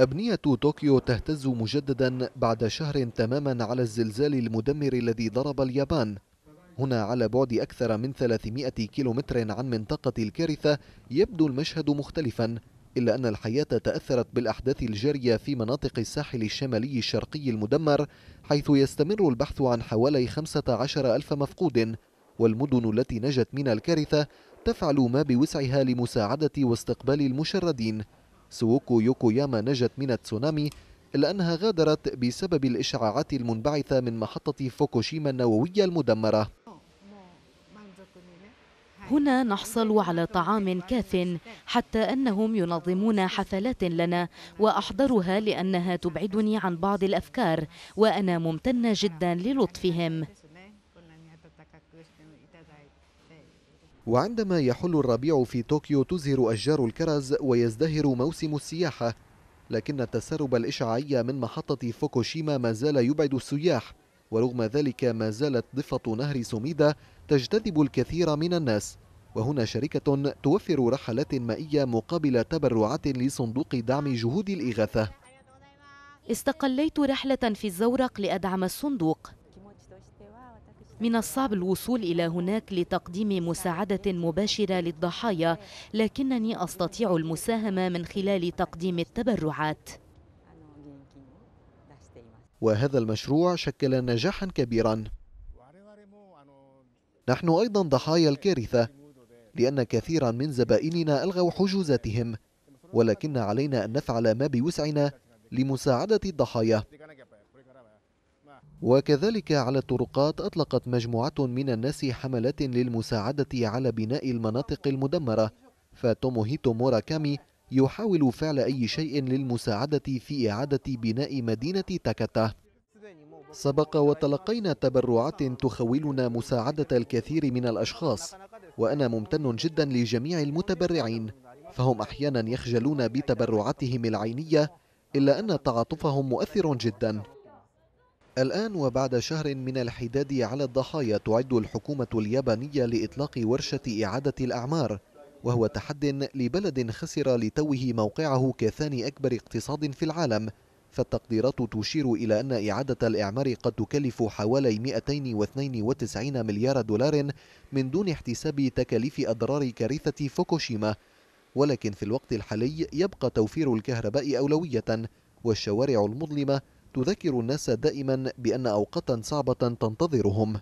أبنية طوكيو تهتز مجددا بعد شهر تماما على الزلزال المدمر الذي ضرب اليابان هنا على بعد أكثر من 300 كيلومتر عن منطقة الكارثة يبدو المشهد مختلفا إلا أن الحياة تأثرت بالأحداث الجارية في مناطق الساحل الشمالي الشرقي المدمر حيث يستمر البحث عن حوالي 15 ألف مفقود والمدن التي نجت من الكارثة تفعل ما بوسعها لمساعدة واستقبال المشردين سووكو يوكوياما نجت من التسونامي إلا أنها غادرت بسبب الإشعاعات المنبعثة من محطة فوكوشيما النووية المدمرة هنا نحصل على طعام كاف حتى أنهم ينظمون حفلات لنا وأحضرها لأنها تبعدني عن بعض الأفكار وأنا ممتنة جدا للطفهم وعندما يحل الربيع في طوكيو تزهر أشجار الكرز ويزدهر موسم السياحة لكن التسرب الإشعاعي من محطة فوكوشيما ما زال يبعد السياح ورغم ذلك ما زالت ضفة نهر سوميدا تجتذب الكثير من الناس وهنا شركة توفر رحلات مائية مقابل تبرعات لصندوق دعم جهود الإغاثة استقليت رحلة في الزورق لأدعم الصندوق من الصعب الوصول إلى هناك لتقديم مساعدة مباشرة للضحايا لكنني أستطيع المساهمة من خلال تقديم التبرعات وهذا المشروع شكل نجاحا كبيرا نحن أيضا ضحايا الكارثة لأن كثيرا من زبائننا ألغوا حجوزاتهم ولكن علينا أن نفعل ما بوسعنا لمساعدة الضحايا وكذلك على الطرقات أطلقت مجموعة من الناس حملات للمساعدة على بناء المناطق المدمرة فتوموهيتو موراكامي يحاول فعل أي شيء للمساعدة في إعادة بناء مدينة تاكاتا سبق وتلقينا تبرعات تخولنا مساعدة الكثير من الأشخاص وأنا ممتن جدا لجميع المتبرعين فهم أحيانا يخجلون بتبرعاتهم العينية إلا أن تعاطفهم مؤثر جدا الآن وبعد شهر من الحداد على الضحايا تعد الحكومة اليابانية لإطلاق ورشة إعادة الأعمار وهو تحد لبلد خسر لتوه موقعه كثاني أكبر اقتصاد في العالم فالتقديرات تشير إلى أن إعادة الإعمار قد تكلف حوالي 292 مليار دولار من دون احتساب تكاليف أضرار كارثة فوكوشيما ولكن في الوقت الحالي يبقى توفير الكهرباء أولوية والشوارع المظلمة تذكر الناس دائما بأن أوقاتا صعبة تنتظرهم